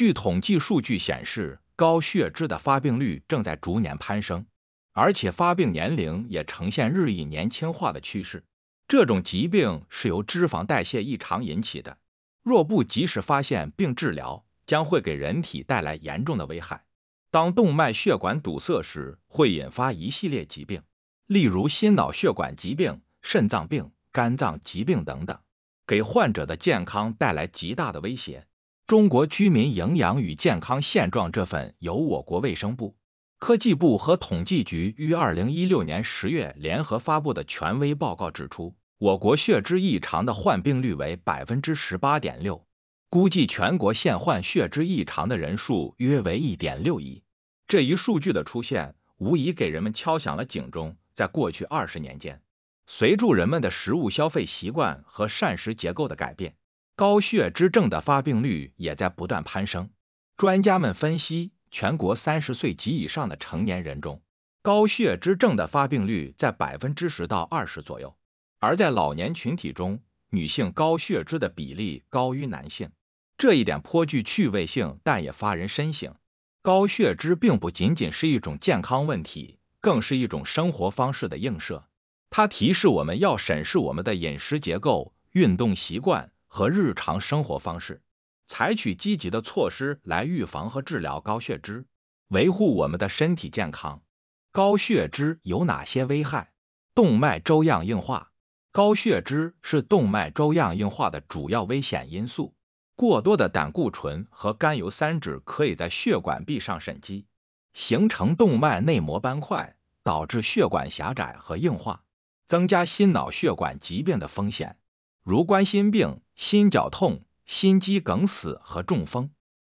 据统计数据显示，高血脂的发病率正在逐年攀升，而且发病年龄也呈现日益年轻化的趋势。这种疾病是由脂肪代谢异常引起的，若不及时发现并治疗，将会给人体带来严重的危害。当动脉血管堵塞时，会引发一系列疾病，例如心脑血管疾病、肾脏病、肝脏疾病等等，给患者的健康带来极大的威胁。中国居民营养与健康现状这份由我国卫生部、科技部和统计局于二零一六年十月联合发布的权威报告指出，我国血脂异常的患病率为百分之十八点六，估计全国现患血脂异常的人数约为一点六亿。这一数据的出现，无疑给人们敲响了警钟。在过去二十年间，随住人们的食物消费习惯和膳食结构的改变。高血脂症的发病率也在不断攀升。专家们分析，全国三十岁及以上的成年人中，高血脂症的发病率在百分之十到二十左右。而在老年群体中，女性高血脂的比例高于男性，这一点颇具趣味性，但也发人深省。高血脂并不仅仅是一种健康问题，更是一种生活方式的映射。它提示我们要审视我们的饮食结构、运动习惯。和日常生活方式，采取积极的措施来预防和治疗高血脂，维护我们的身体健康。高血脂有哪些危害？动脉粥样硬化。高血脂是动脉粥样硬化的主要危险因素。过多的胆固醇和甘油三酯可以在血管壁上沉积，形成动脉内膜斑块，导致血管狭窄和硬化，增加心脑血管疾病的风险，如冠心病。心绞痛、心肌梗死和中风、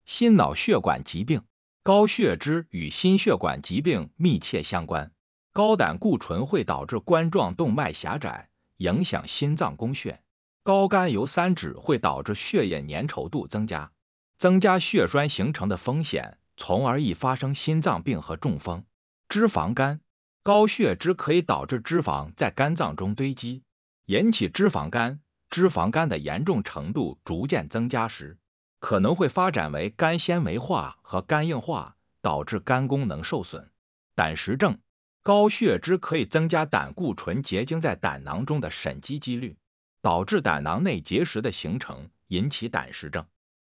心脑血管疾病、高血脂与心血管疾病密切相关。高胆固醇会导致冠状动脉狭窄，影响心脏供血；高甘油三酯会导致血液粘稠度增加，增加血栓形成的风险，从而易发生心脏病和中风。脂肪肝、高血脂可以导致脂肪在肝脏中堆积，引起脂肪肝。脂肪肝的严重程度逐渐增加时，可能会发展为肝纤维化和肝硬化，导致肝功能受损、胆石症、高血脂可以增加胆固醇结晶在胆囊中的沉积几率，导致胆囊内结石的形成，引起胆石症。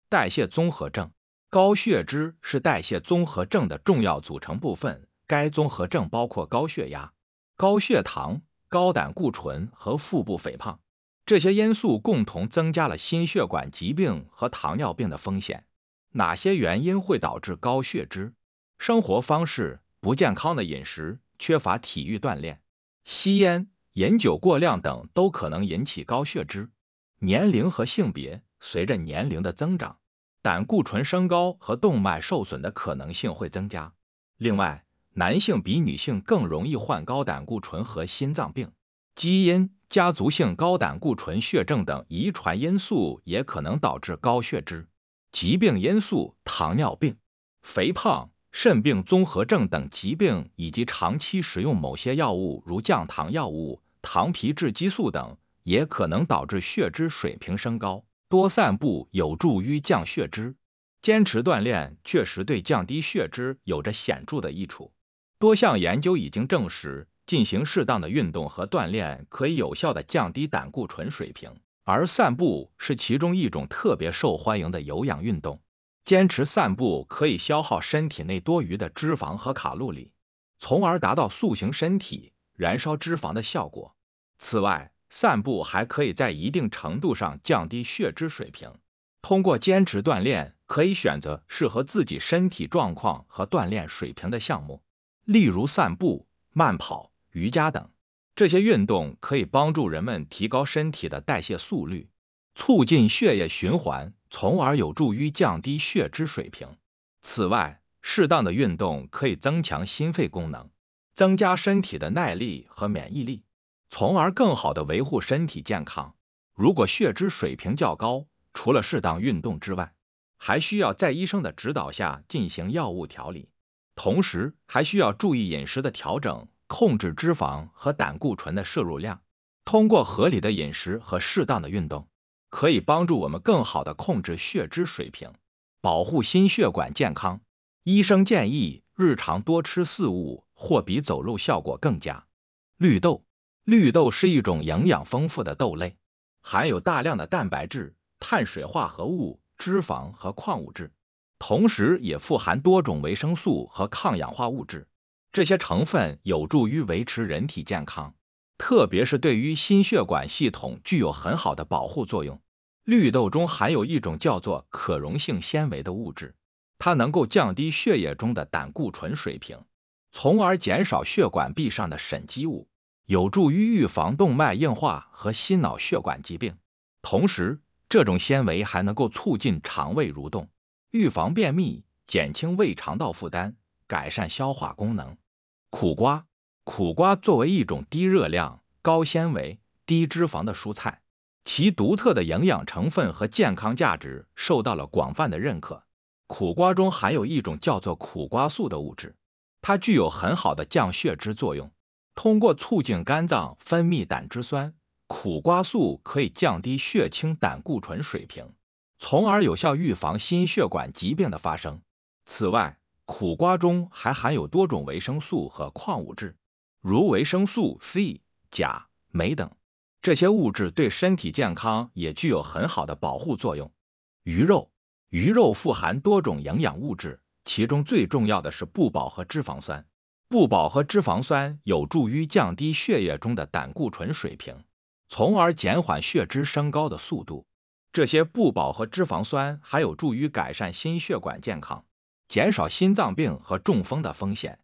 代谢综合症，高血脂是代谢综合症的重要组成部分。该综合症包括高血压、高血糖、高胆固醇和腹部肥胖。这些因素共同增加了心血管疾病和糖尿病的风险。哪些原因会导致高血脂？生活方式不健康的饮食、缺乏体育锻炼、吸烟、饮酒过量等都可能引起高血脂。年龄和性别：随着年龄的增长，胆固醇升高和动脉受损的可能性会增加。另外，男性比女性更容易患高胆固醇和心脏病。基因。家族性高胆固醇血症等遗传因素也可能导致高血脂。疾病因素，糖尿病、肥胖、肾病综合症等疾病，以及长期使用某些药物，如降糖药物、糖皮质激素等，也可能导致血脂水平升高。多散步有助于降血脂，坚持锻炼确实对降低血脂有着显著的益处。多项研究已经证实。进行适当的运动和锻炼，可以有效的降低胆固醇水平。而散步是其中一种特别受欢迎的有氧运动。坚持散步可以消耗身体内多余的脂肪和卡路里，从而达到塑形身体、燃烧脂肪的效果。此外，散步还可以在一定程度上降低血脂水平。通过坚持锻炼，可以选择适合自己身体状况和锻炼水平的项目，例如散步、慢跑。瑜伽等这些运动可以帮助人们提高身体的代谢速率，促进血液循环，从而有助于降低血脂水平。此外，适当的运动可以增强心肺功能，增加身体的耐力和免疫力，从而更好的维护身体健康。如果血脂水平较高，除了适当运动之外，还需要在医生的指导下进行药物调理，同时还需要注意饮食的调整。控制脂肪和胆固醇的摄入量，通过合理的饮食和适当的运动，可以帮助我们更好的控制血脂水平，保护心血管健康。医生建议日常多吃四物，或比走路效果更佳。绿豆，绿豆是一种营养丰富的豆类，含有大量的蛋白质、碳水化合物、脂肪和矿物质，同时也富含多种维生素和抗氧化物质。这些成分有助于维持人体健康，特别是对于心血管系统具有很好的保护作用。绿豆中含有一种叫做可溶性纤维的物质，它能够降低血液中的胆固醇水平，从而减少血管壁上的沉积物，有助于预防动脉硬化和心脑血管疾病。同时，这种纤维还能够促进肠胃蠕动，预防便秘，减轻胃肠道负担。改善消化功能。苦瓜，苦瓜作为一种低热量、高纤维、低脂肪的蔬菜，其独特的营养成分和健康价值受到了广泛的认可。苦瓜中含有一种叫做苦瓜素的物质，它具有很好的降血脂作用。通过促进肝脏分泌胆汁酸，苦瓜素可以降低血清胆固醇水平，从而有效预防心血管疾病的发生。此外，苦瓜中还含有多种维生素和矿物质，如维生素 C、钾、镁等，这些物质对身体健康也具有很好的保护作用。鱼肉，鱼肉富含多种营养物质，其中最重要的是不饱和脂肪酸。不饱和脂肪酸有助于降低血液中的胆固醇水平，从而减缓血脂升高的速度。这些不饱和脂肪酸还有助于改善心血管健康。减少心脏病和中风的风险。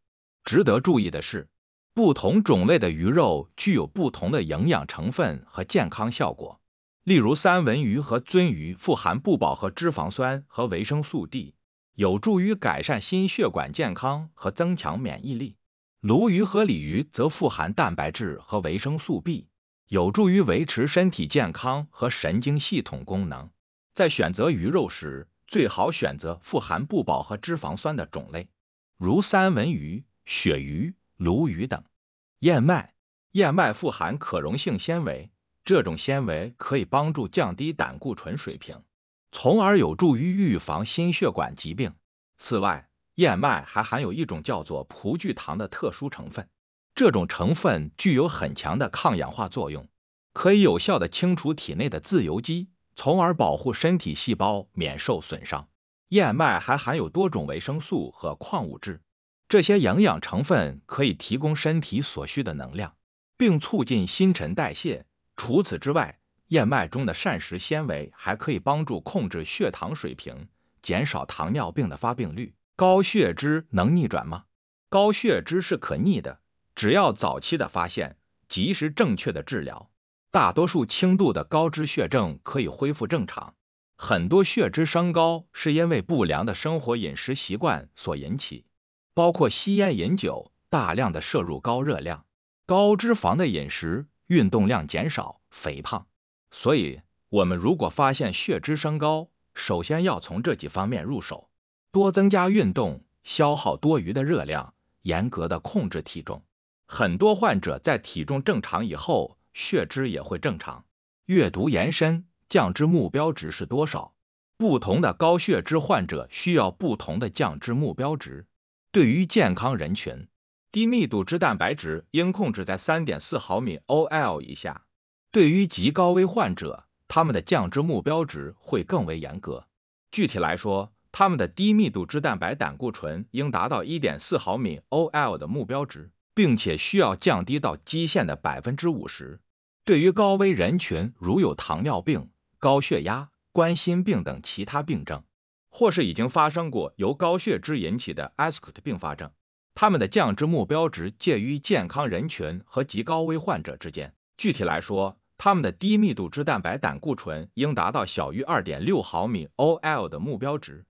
值得注意的是，不同种类的鱼肉具有不同的营养成分和健康效果。例如，三文鱼和鳟鱼富含不饱和脂肪酸和维生素 D，有助于改善心血管健康和增强免疫力。鲈鱼和鲤鱼则富含蛋白质和维生素 B，有助于维持身体健康和神经系统功能。在选择鱼肉时，最好选择富含不饱和脂肪酸的种类，如三文鱼、鳕鱼、鲈鱼等。燕麦，燕麦富含可溶性纤维，这种纤维可以帮助降低胆固醇水平，从而有助于预防心血管疾病。此外，燕麦还含有一种叫做葡聚糖的特殊成分，这种成分具有很强的抗氧化作用，可以有效的清除体内的自由基。从而保护身体细胞免受损伤。燕麦还含有多种维生素和矿物质，这些营养成分可以提供身体所需的能量，并促进新陈代谢。除此之外，燕麦中的膳食纤维还可以帮助控制血糖水平，减少糖尿病的发病率。高血脂能逆转吗？高血脂是可逆的，只要早期的发现，及时正确的治疗。大多数轻度的高脂血症可以恢复正常。很多血脂升高是因为不良的生活饮食习惯所引起，包括吸烟、饮酒、大量的摄入高热量、高脂肪的饮食、运动量减少、肥胖。所以，我们如果发现血脂升高，首先要从这几方面入手，多增加运动，消耗多余的热量，严格的控制体重。很多患者在体重正常以后。血脂也会正常。阅读延伸，降脂目标值是多少？不同的高血脂患者需要不同的降脂目标值。对于健康人群，低密度脂蛋白值应控制在三点四毫米 o /L 以下。对于极高危患者，他们的降脂目标值会更为严格。具体来说，他们的低密度脂蛋白胆固醇应达到一点四毫米 o /L 的目标值，并且需要降低到基线的百分之五十。对于高危人群，如有糖尿病、高血压、冠心病等其他病症，或是已经发生过由高血脂引起的 ASCVD 并发症，他们的降脂目标值介于健康人群和极高危患者之间。具体来说，他们的低密度脂蛋白胆固醇应达到小于2.6毫米 o l 的目标值。